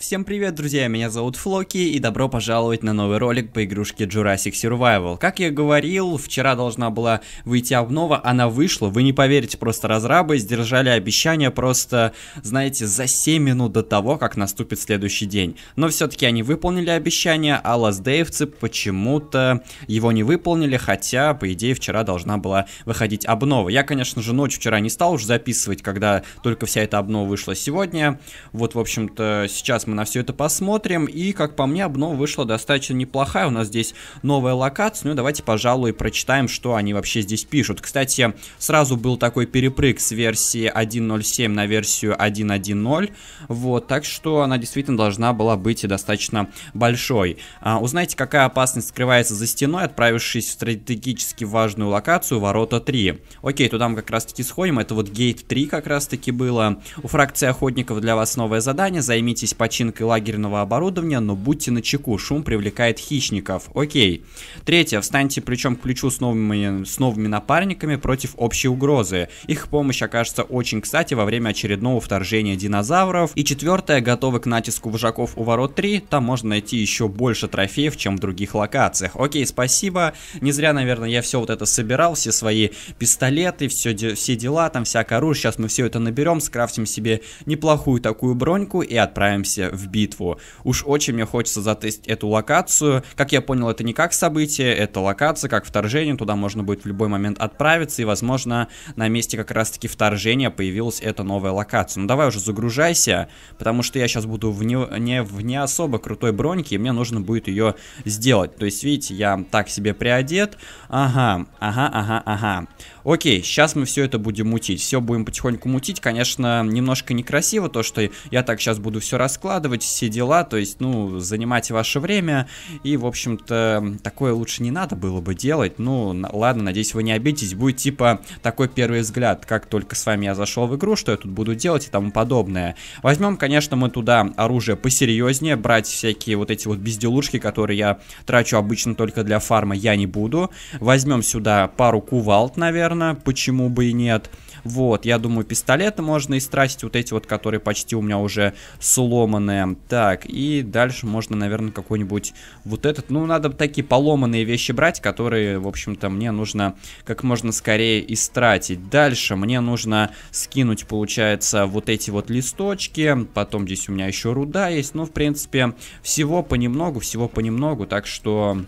Всем привет, друзья, меня зовут Флоки, и добро пожаловать на новый ролик по игрушке Jurassic Survival. Как я говорил, вчера должна была выйти обнова, она вышла, вы не поверите, просто разрабы сдержали обещание просто, знаете, за 7 минут до того, как наступит следующий день. Но все-таки они выполнили обещание, а ласдеевцы почему-то его не выполнили, хотя, по идее, вчера должна была выходить обнова. Я, конечно же, ночь вчера не стал уже записывать, когда только вся эта обнова вышла сегодня. Вот, в общем-то, сейчас мы на все это посмотрим. И, как по мне, обнова вышла достаточно неплохая. У нас здесь новая локация. Ну, давайте, пожалуй, прочитаем, что они вообще здесь пишут. Кстати, сразу был такой перепрыг с версии 1.07 на версию 1.1.0. Вот, так что она действительно должна была быть и достаточно большой. А, узнайте, какая опасность скрывается за стеной, отправившись в стратегически важную локацию Ворота 3. Окей, туда мы как раз-таки сходим. Это вот Гейт 3 как раз-таки было. У фракции охотников для вас новое задание. Займитесь почти починкой лагерного оборудования, но будьте начеку, шум привлекает хищников. Окей. Третье. Встаньте плечом к плечу с новыми, с новыми напарниками против общей угрозы. Их помощь окажется очень кстати во время очередного вторжения динозавров. И четвертое. Готовы к натиску вожаков у ворот 3. Там можно найти еще больше трофеев, чем в других локациях. Окей, спасибо. Не зря, наверное, я все вот это собирал, все свои пистолеты, все, все дела, там всякое оружие. Сейчас мы все это наберем, скрафтим себе неплохую такую броньку и отправимся в битву. Уж очень мне хочется затестить эту локацию. Как я понял, это не как событие, это локация, как вторжение, туда можно будет в любой момент отправиться, и, возможно, на месте как раз-таки вторжения появилась эта новая локация. Ну давай уже загружайся, потому что я сейчас буду в не, не, в не особо крутой броньке, и мне нужно будет ее сделать. То есть, видите, я так себе приодет. Ага, ага, ага, ага. Окей, сейчас мы все это будем мутить. Все будем потихоньку мутить. Конечно, немножко некрасиво то, что я так сейчас буду все раскладывать, откладывать все дела, то есть, ну, занимать ваше время, и, в общем-то, такое лучше не надо было бы делать, ну, ладно, надеюсь, вы не обидитесь, будет, типа, такой первый взгляд, как только с вами я зашел в игру, что я тут буду делать и тому подобное. Возьмем, конечно, мы туда оружие посерьезнее, брать всякие вот эти вот безделушки, которые я трачу обычно только для фарма, я не буду. Возьмем сюда пару кувалд, наверное, почему бы и нет. Вот, я думаю, пистолеты можно истратить, вот эти вот, которые почти у меня уже сломанные. Так, и дальше можно, наверное, какой-нибудь вот этот. Ну, надо такие поломанные вещи брать, которые, в общем-то, мне нужно как можно скорее истратить. Дальше мне нужно скинуть, получается, вот эти вот листочки. Потом здесь у меня еще руда есть. Ну, в принципе, всего понемногу, всего понемногу. Так что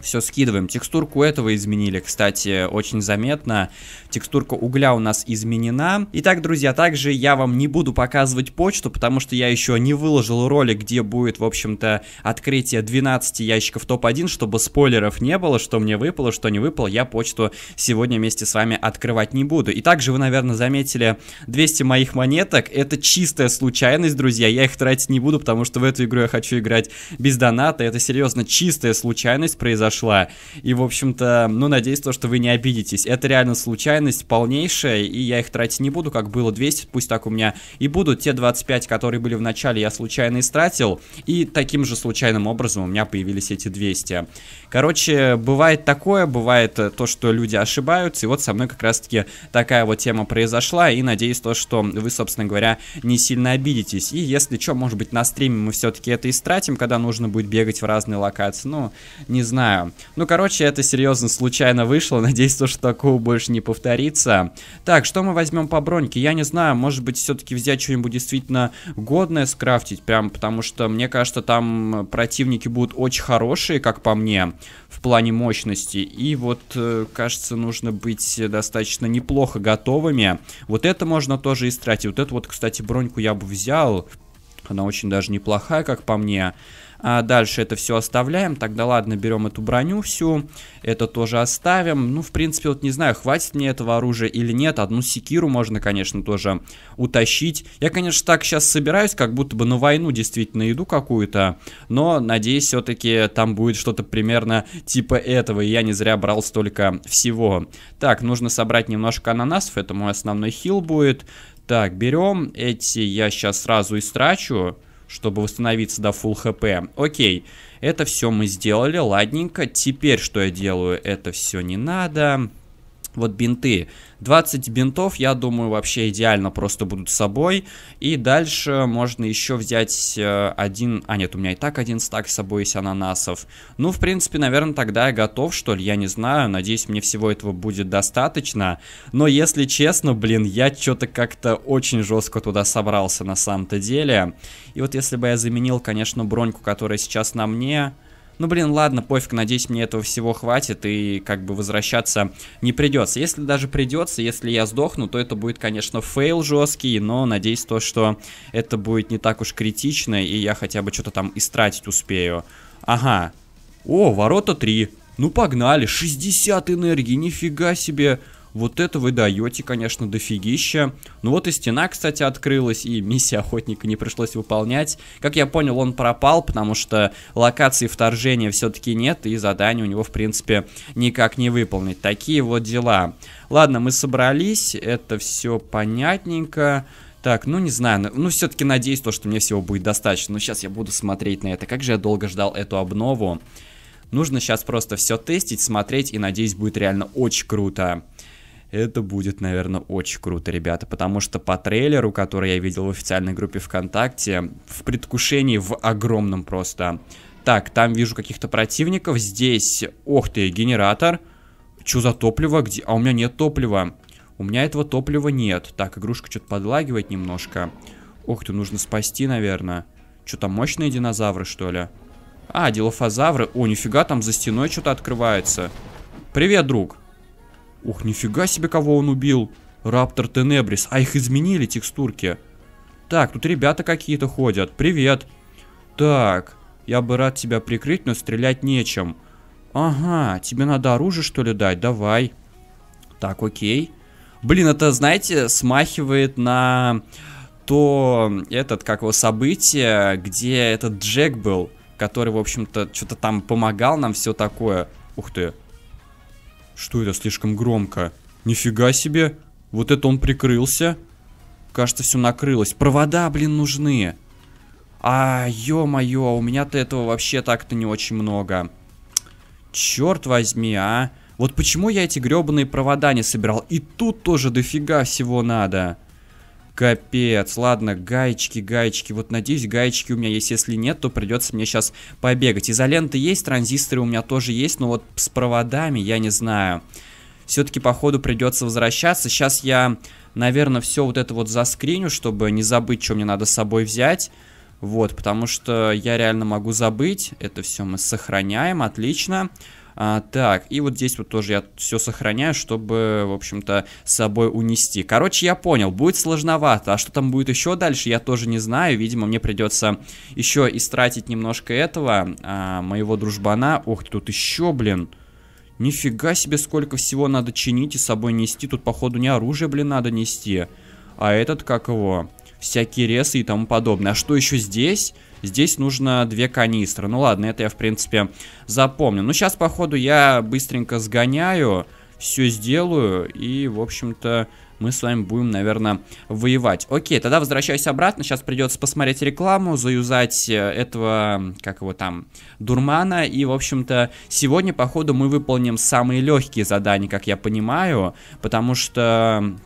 все скидываем. Текстурку этого изменили, кстати, очень заметно. Текстурка угля у нас изменена. Итак, друзья, также я вам не буду показывать почту, потому что я еще не выложил ролик, где будет, в общем-то, открытие 12 ящиков топ-1, чтобы спойлеров не было, что мне выпало, что не выпало. Я почту сегодня вместе с вами открывать не буду. И также вы, наверное, заметили 200 моих монеток. Это чистая случайность, друзья. Я их тратить не буду, потому что в эту игру я хочу играть без доната. Это серьезно чистая случайность произошла произошла. И, в общем-то, ну, надеюсь, то, что вы не обидитесь. Это реально случайность полнейшая, и я их тратить не буду, как было 200, пусть так у меня и будут. Те 25, которые были в начале, я случайно истратил, и таким же случайным образом у меня появились эти 200. Короче, бывает такое, бывает э, то, что люди ошибаются, и вот со мной как раз-таки такая вот тема произошла, и надеюсь то, что вы, собственно говоря, не сильно обидитесь. И если что, может быть, на стриме мы все-таки это истратим, когда нужно будет бегать в разные локации, ну, не знаю. Ну, короче, это серьезно случайно вышло, надеюсь то, что такого больше не повторится. Так, что мы возьмем по броньке? Я не знаю, может быть, все-таки взять что-нибудь действительно годное скрафтить, прям потому что, мне кажется, там э, противники будут очень хорошие, как по мне в плане мощности. И вот, э, кажется, нужно быть достаточно неплохо готовыми. Вот это можно тоже истратить. Вот эту вот, кстати, броньку я бы взял. Она очень даже неплохая, как по мне. А дальше это все оставляем. Тогда ладно, берем эту броню всю. Это тоже оставим. Ну, в принципе, вот не знаю, хватит мне этого оружия или нет. Одну секиру можно, конечно, тоже утащить. Я, конечно, так сейчас собираюсь, как будто бы на войну действительно иду какую-то. Но, надеюсь, все-таки там будет что-то примерно типа этого. И я не зря брал столько всего. Так, нужно собрать немножко ананасов. Это мой основной хил будет. Так, берем эти, я сейчас сразу истрачу чтобы восстановиться до full хп. Окей, это все мы сделали, ладненько. Теперь что я делаю? Это все не надо. Вот бинты. 20 бинтов, я думаю, вообще идеально просто будут с собой. И дальше можно еще взять э, один... А, нет, у меня и так один стак с собой из ананасов. Ну, в принципе, наверное, тогда я готов, что ли, я не знаю. Надеюсь, мне всего этого будет достаточно. Но, если честно, блин, я что-то как-то очень жестко туда собрался на самом-то деле. И вот если бы я заменил, конечно, броньку, которая сейчас на мне... Ну, блин, ладно, пофиг, надеюсь, мне этого всего хватит, и как бы возвращаться не придется. Если даже придется, если я сдохну, то это будет, конечно, фейл жесткий, но надеюсь то, что это будет не так уж критично, и я хотя бы что-то там истратить успею. Ага. О, ворота 3. Ну погнали, 60 энергии, нифига себе. Вот это вы даете, конечно, дофигища. Ну вот и стена, кстати, открылась, и миссия охотника не пришлось выполнять. Как я понял, он пропал, потому что локации вторжения все-таки нет, и задание у него, в принципе, никак не выполнить. Такие вот дела. Ладно, мы собрались, это все понятненько. Так, ну не знаю, ну, ну все-таки надеюсь, то, что мне всего будет достаточно. Но ну, сейчас я буду смотреть на это. Как же я долго ждал эту обнову. Нужно сейчас просто все тестить, смотреть и надеюсь будет реально очень круто. Это будет, наверное, очень круто, ребята, потому что по трейлеру, который я видел в официальной группе ВКонтакте, в предвкушении в огромном просто. Так, там вижу каких-то противников, здесь, ох ты, генератор. Чё за топливо? Где? А у меня нет топлива. У меня этого топлива нет. Так, игрушка что-то подлагивает немножко. Ох ты, нужно спасти, наверное. Что там, мощные динозавры, что ли? А, дилофазавры. О, нифига, там за стеной что-то открывается. Привет, друг. Ух, нифига себе, кого он убил. Раптор Тенебрис. А их изменили текстурки. Так, тут ребята какие-то ходят. Привет. Так, я бы рад тебя прикрыть, но стрелять нечем. Ага, тебе надо оружие, что ли, дать? Давай. Так, окей. Блин, это, знаете, смахивает на то, этот, как его, событие, где этот Джек был, который, в общем-то, что-то там помогал нам, все такое. Ух ты. Что это слишком громко? Нифига себе! Вот это он прикрылся. Кажется, все накрылось. Провода, блин, нужны. А, ё-моё, а у меня-то этого вообще так-то не очень много. Черт возьми, а. Вот почему я эти гребаные провода не собирал? И тут тоже дофига всего надо. Капец, ладно, гаечки, гаечки. Вот надеюсь, гаечки у меня есть. Если нет, то придется мне сейчас побегать. Изоленты есть, транзисторы у меня тоже есть, но вот с проводами я не знаю. Все-таки, походу, придется возвращаться. Сейчас я, наверное, все вот это вот заскриню, чтобы не забыть, что мне надо с собой взять. Вот, потому что я реально могу забыть. Это все мы сохраняем, отлично. Отлично. А, так, и вот здесь вот тоже я все сохраняю, чтобы, в общем-то, с собой унести. Короче, я понял, будет сложновато, а что там будет еще дальше, я тоже не знаю. Видимо, мне придется еще истратить немножко этого, а, моего дружбана. Ох, тут еще, блин. Нифига себе, сколько всего надо чинить и с собой нести. Тут, походу, не оружие, блин, надо нести. А этот, как его? Всякие ресы и тому подобное. А что еще здесь? Здесь нужно две канистры. Ну ладно, это я, в принципе, запомню. Ну, сейчас, походу, я быстренько сгоняю, все сделаю, и, в общем-то, мы с вами будем, наверное, воевать. Окей, тогда возвращаюсь обратно. Сейчас придется посмотреть рекламу, заюзать э, этого, как его там, дурмана. И, в общем-то, сегодня, походу, мы выполним самые легкие задания, как я понимаю. Потому что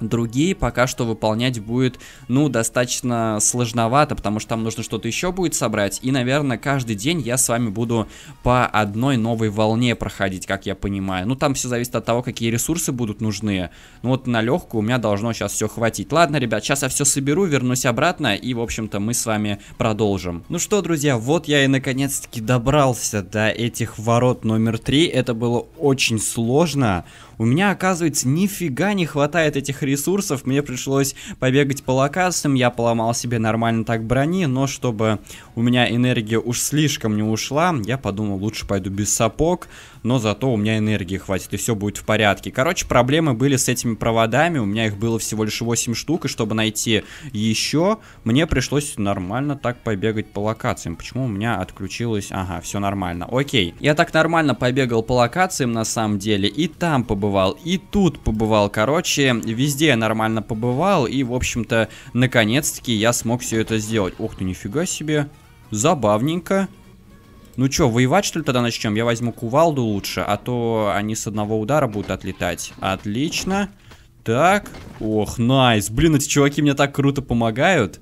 Другие пока что выполнять будет, ну, достаточно сложновато, потому что там нужно что-то еще будет собрать. И, наверное, каждый день я с вами буду по одной новой волне проходить, как я понимаю. Ну, там все зависит от того, какие ресурсы будут нужны. Ну, вот на легкую у меня должно сейчас все хватить. Ладно, ребят, сейчас я все соберу, вернусь обратно, и, в общем-то, мы с вами продолжим. Ну что, друзья, вот я и наконец-таки добрался до этих ворот номер три. Это было очень сложно. У меня, оказывается, нифига не хватает этих ресурсов, мне пришлось побегать по локациям, я поломал себе нормально так брони, но чтобы у меня энергия уж слишком не ушла, я подумал, лучше пойду без сапог, но зато у меня энергии хватит, и все будет в порядке. Короче, проблемы были с этими проводами, у меня их было всего лишь 8 штук, и чтобы найти еще, мне пришлось нормально так побегать по локациям. Почему у меня отключилось? Ага, все нормально. Окей. Я так нормально побегал по локациям на самом деле, и там побывал побывал, и тут побывал, короче, везде я нормально побывал, и, в общем-то, наконец-таки я смог все это сделать. Ух ты, нифига себе, забавненько. Ну чё, воевать что ли тогда начнем? Я возьму кувалду лучше, а то они с одного удара будут отлетать. Отлично. Так. Ох, найс. Блин, эти чуваки мне так круто помогают.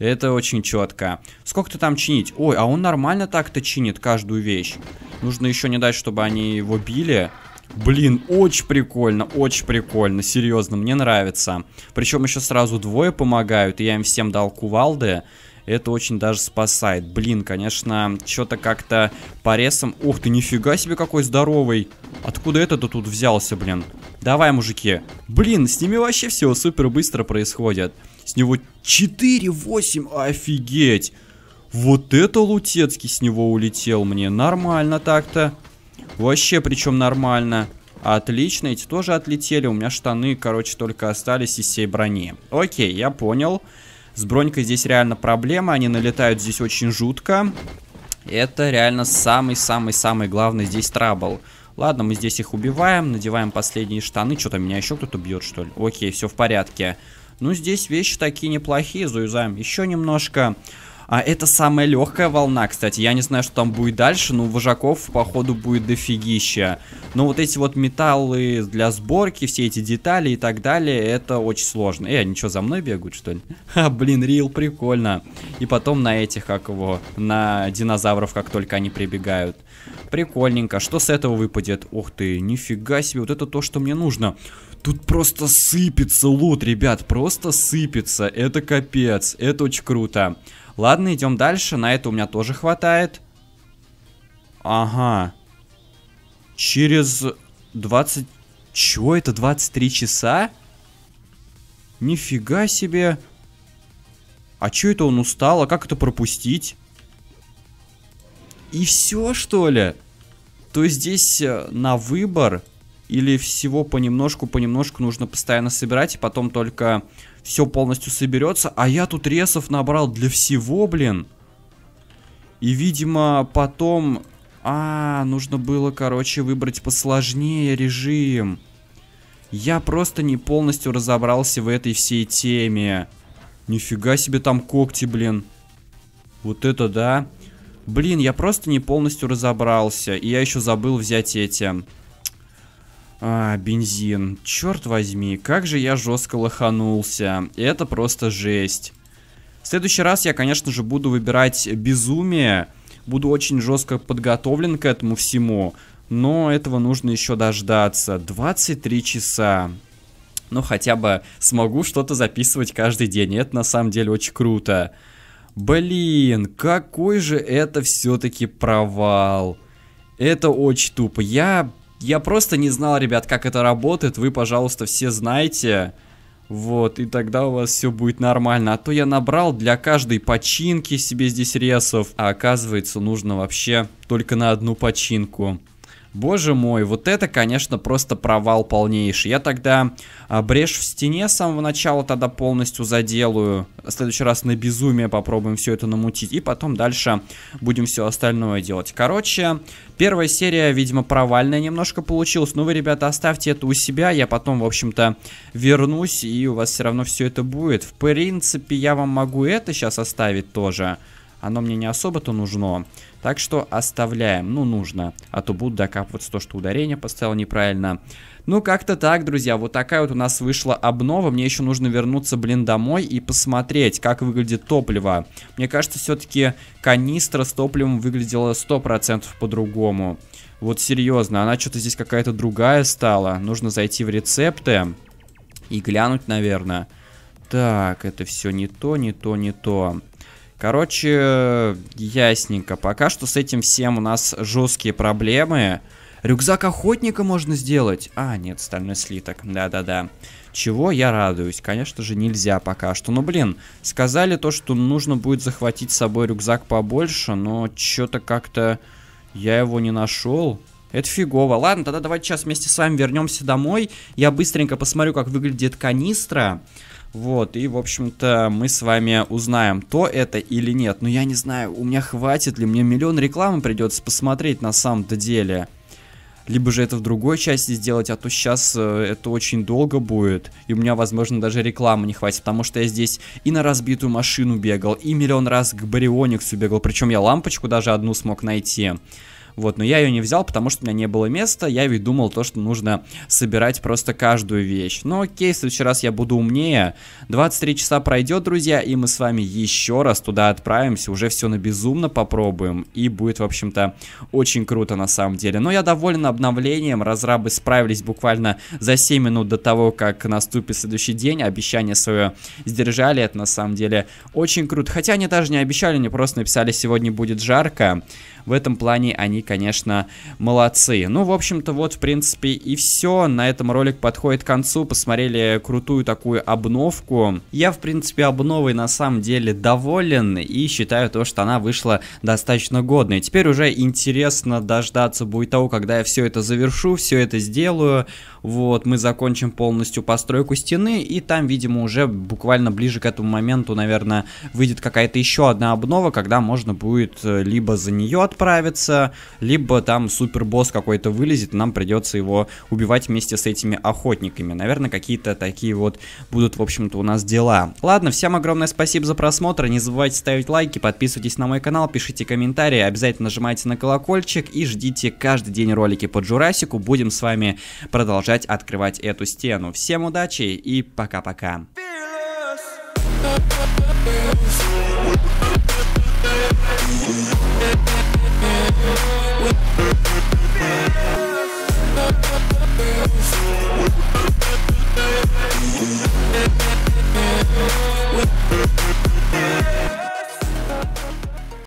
Это очень четко. Сколько-то там чинить? Ой, а он нормально так-то чинит каждую вещь. Нужно еще не дать, чтобы они его били. Блин, очень прикольно, очень прикольно, серьезно, мне нравится. Причем еще сразу двое помогают, и я им всем дал кувалды. Это очень даже спасает. Блин, конечно, что-то как-то по ресам... Ух ты, нифига себе какой здоровый. Откуда этот то тут взялся, блин? Давай, мужики. Блин, с ними вообще все супер быстро происходит. С него 4-8, офигеть. Вот это Лутецкий с него улетел мне. Нормально так-то. Вообще, причем нормально. Отлично, эти тоже отлетели. У меня штаны, короче, только остались из всей брони. Окей, я понял. С бронькой здесь реально проблема. Они налетают здесь очень жутко. Это реально самый-самый-самый главный здесь трабл. Ладно, мы здесь их убиваем, надеваем последние штаны. Что-то меня еще кто-то бьет, что ли? Окей, все в порядке. Ну, здесь вещи такие неплохие. Заюзаем еще немножко. А это самая легкая волна, кстати. Я не знаю, что там будет дальше, но вожаков, походу, будет дофигища. Но вот эти вот металлы для сборки, все эти детали и так далее, это очень сложно. Эй, они что, за мной бегают, что ли? Ха, блин, Рил, прикольно. И потом на этих, как его, на динозавров, как только они прибегают. Прикольненько. Что с этого выпадет? Ух ты, нифига себе, вот это то, что мне нужно. Тут просто сыпется лут, ребят, просто сыпется. Это капец, это очень круто. Ладно, идем дальше. На это у меня тоже хватает. Ага. Через 20... Чего это? 23 часа? Нифига себе. А чё это он устал? А как это пропустить? И все что ли? То здесь э, на выбор или всего понемножку, понемножку нужно постоянно собирать, и потом только все полностью соберется. А я тут ресов набрал для всего, блин. И, видимо, потом... А, нужно было, короче, выбрать посложнее режим. Я просто не полностью разобрался в этой всей теме. Нифига себе там когти, блин. Вот это да. Блин, я просто не полностью разобрался. И я еще забыл взять эти а, бензин. Черт возьми, как же я жестко лоханулся. Это просто жесть. В следующий раз я, конечно же, буду выбирать безумие. Буду очень жестко подготовлен к этому всему. Но этого нужно еще дождаться. 23 часа. Ну, хотя бы смогу что-то записывать каждый день. это на самом деле очень круто. Блин, какой же это все-таки провал. Это очень тупо. Я я просто не знал, ребят, как это работает. Вы, пожалуйста, все знаете. Вот, и тогда у вас все будет нормально. А то я набрал для каждой починки себе здесь ресов. А оказывается, нужно вообще только на одну починку. Боже мой, вот это, конечно, просто провал полнейший. Я тогда а, брешь в стене с самого начала тогда полностью заделаю. В следующий раз на безумие попробуем все это намутить. И потом дальше будем все остальное делать. Короче, первая серия, видимо, провальная немножко получилась. Но ну, вы, ребята, оставьте это у себя. Я потом, в общем-то, вернусь, и у вас все равно все это будет. В принципе, я вам могу это сейчас оставить тоже. Оно мне не особо-то нужно. Так что оставляем. Ну, нужно. А то будут докапываться то, что ударение поставил неправильно. Ну, как-то так, друзья. Вот такая вот у нас вышла обнова. Мне еще нужно вернуться, блин, домой и посмотреть, как выглядит топливо. Мне кажется, все-таки канистра с топливом выглядела 100% по-другому. Вот серьезно, она что-то здесь какая-то другая стала. Нужно зайти в рецепты и глянуть, наверное. Так, это все не то, не то, не то. Короче, ясненько. Пока что с этим всем у нас жесткие проблемы. Рюкзак охотника можно сделать? А, нет, стальной слиток. Да-да-да. Чего я радуюсь? Конечно же, нельзя пока что. Ну, блин, сказали то, что нужно будет захватить с собой рюкзак побольше, но что-то как-то я его не нашел. Это фигово. Ладно, тогда давайте сейчас вместе с вами вернемся домой. Я быстренько посмотрю, как выглядит канистра. Вот, и, в общем-то, мы с вами узнаем, то это или нет. Но я не знаю, у меня хватит ли, мне миллион рекламы придется посмотреть на самом-то деле. Либо же это в другой части сделать, а то сейчас э, это очень долго будет. И у меня, возможно, даже рекламы не хватит, потому что я здесь и на разбитую машину бегал, и миллион раз к Бариониксу бегал. Причем я лампочку даже одну смог найти. Вот, но я ее не взял, потому что у меня не было места, я ведь думал то, что нужно собирать просто каждую вещь. Но ну, окей, в следующий раз я буду умнее. 23 часа пройдет, друзья, и мы с вами еще раз туда отправимся, уже все на безумно попробуем, и будет, в общем-то, очень круто на самом деле. Но я доволен обновлением, разрабы справились буквально за 7 минут до того, как наступит следующий день, обещание свое сдержали, это на самом деле очень круто. Хотя они даже не обещали, они просто написали, сегодня будет жарко. В этом плане они, конечно, молодцы. Ну, в общем-то, вот, в принципе, и все. На этом ролик подходит к концу. Посмотрели крутую такую обновку. Я, в принципе, обновой на самом деле доволен и считаю то, что она вышла достаточно годной. Теперь уже интересно дождаться будет того, когда я все это завершу, все это сделаю. Вот, мы закончим полностью постройку стены, и там, видимо, уже буквально ближе к этому моменту, наверное, выйдет какая-то еще одна обнова, когда можно будет э, либо за нее отправиться, либо там супербосс какой-то вылезет, нам придется его убивать вместе с этими охотниками. Наверное, какие-то такие вот будут, в общем-то, у нас дела. Ладно, всем огромное спасибо за просмотр, не забывайте ставить лайки, подписывайтесь на мой канал, пишите комментарии, обязательно нажимайте на колокольчик и ждите каждый день ролики по Джурасику, будем с вами продолжать открывать эту стену. Всем удачи и пока-пока. We'll We'll